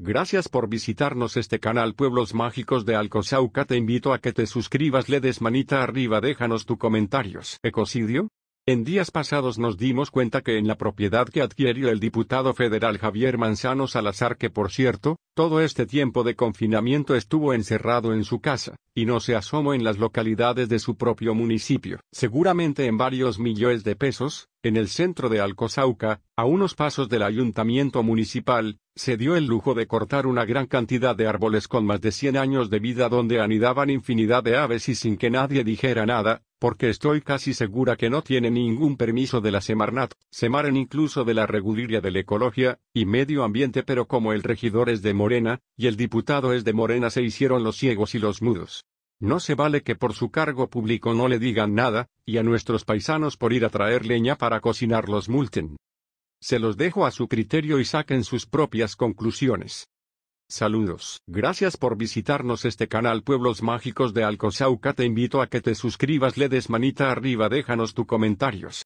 Gracias por visitarnos este canal Pueblos Mágicos de Alcosauca te invito a que te suscribas le des manita arriba déjanos tu comentarios. ¿Ecocidio? En días pasados nos dimos cuenta que en la propiedad que adquirió el diputado federal Javier Manzano Salazar, que por cierto, todo este tiempo de confinamiento estuvo encerrado en su casa, y no se asomó en las localidades de su propio municipio, seguramente en varios millones de pesos, en el centro de Alcosauca, a unos pasos del ayuntamiento municipal, se dio el lujo de cortar una gran cantidad de árboles con más de 100 años de vida donde anidaban infinidad de aves y sin que nadie dijera nada, porque estoy casi segura que no tiene ningún permiso de la Semarnat, Semaren incluso de la de la Ecología y Medio Ambiente pero como el regidor es de Morena, y el diputado es de Morena se hicieron los ciegos y los mudos. No se vale que por su cargo público no le digan nada, y a nuestros paisanos por ir a traer leña para cocinar los multen. Se los dejo a su criterio y saquen sus propias conclusiones. Saludos. Gracias por visitarnos este canal Pueblos Mágicos de Alcosauca. Te invito a que te suscribas, le des manita arriba, déjanos tu comentarios.